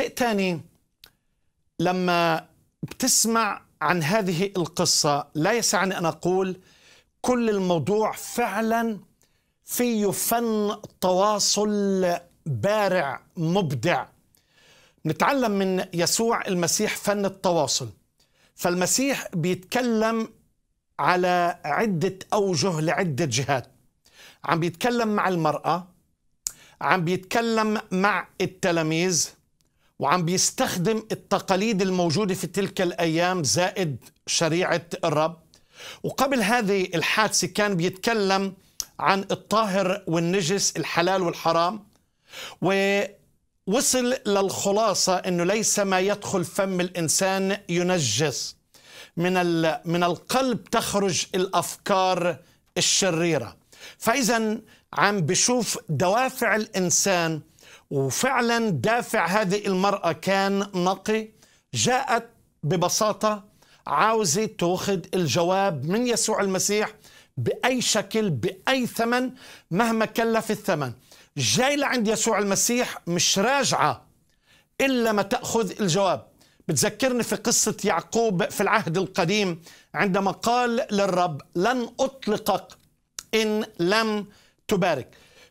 شيء ثاني لما بتسمع عن هذه القصة لا يسعني أن أقول كل الموضوع فعلا فيه فن تواصل بارع مبدع نتعلم من يسوع المسيح فن التواصل فالمسيح بيتكلم على عدة أوجه لعدة جهات عم بيتكلم مع المرأة عم بيتكلم مع التلاميذ وعم بيستخدم التقاليد الموجودة في تلك الأيام زائد شريعة الرب وقبل هذه الحادثة كان بيتكلم عن الطاهر والنجس الحلال والحرام ووصل للخلاصة أنه ليس ما يدخل فم الإنسان ينجس من, من القلب تخرج الأفكار الشريرة فإذا عم بشوف دوافع الإنسان وفعلا دافع هذه المرأة كان نقي جاءت ببساطة عاوزة تأخذ الجواب من يسوع المسيح بأي شكل بأي ثمن مهما كلف الثمن جاي لعند يسوع المسيح مش راجعة إلا ما تأخذ الجواب بتذكرني في قصة يعقوب في العهد القديم عندما قال للرب لن أطلقك إن لم تبارك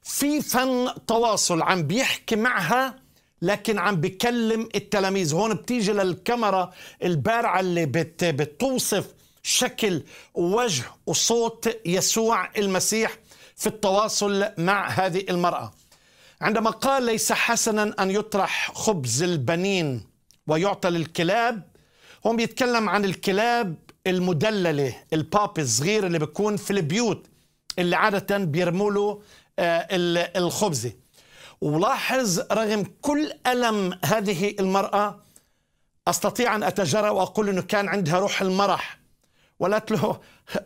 في فن تواصل عم بيحكي معها لكن عم بكلم التلاميذ هون بتيجي للكاميرا البارعة اللي بت بتوصف شكل ووجه وصوت يسوع المسيح في التواصل مع هذه المرأة عندما قال ليس حسنا أن يطرح خبز البنين ويعطى للكلاب هم بيتكلم عن الكلاب المدللة البابي الصغير اللي بيكون في البيوت اللي عادة بيرموا له آه، الخبزة ولاحظ رغم كل ألم هذه المرأة أستطيع أن أتجرأ وأقول أنه كان عندها روح المرح وقالت له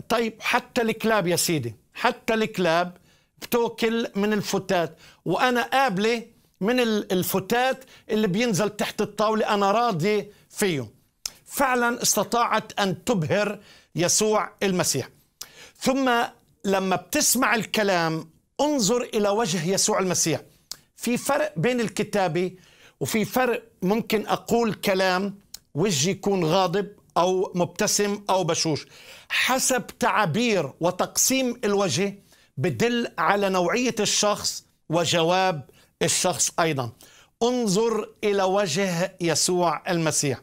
طيب حتى الكلاب يا سيدي حتى الكلاب بتوكل من الفتات وأنا قابلة من الفتات اللي بينزل تحت الطاولة أنا راضي فيه فعلا استطاعت أن تبهر يسوع المسيح ثم لما بتسمع الكلام انظر إلى وجه يسوع المسيح في فرق بين الكتابة وفي فرق ممكن أقول كلام وجهي يكون غاضب أو مبتسم أو بشوش حسب تعبير وتقسيم الوجه بدل على نوعية الشخص وجواب الشخص أيضا انظر إلى وجه يسوع المسيح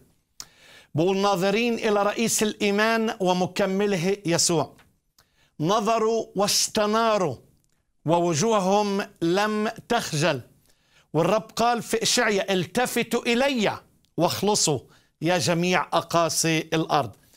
بقول ناظرين إلى رئيس الإيمان ومكمله يسوع نظروا واستناروا ووجوههم لم تخجل والرب قال في إشعيا التفتوا إلي واخلصوا يا جميع أقاصي الأرض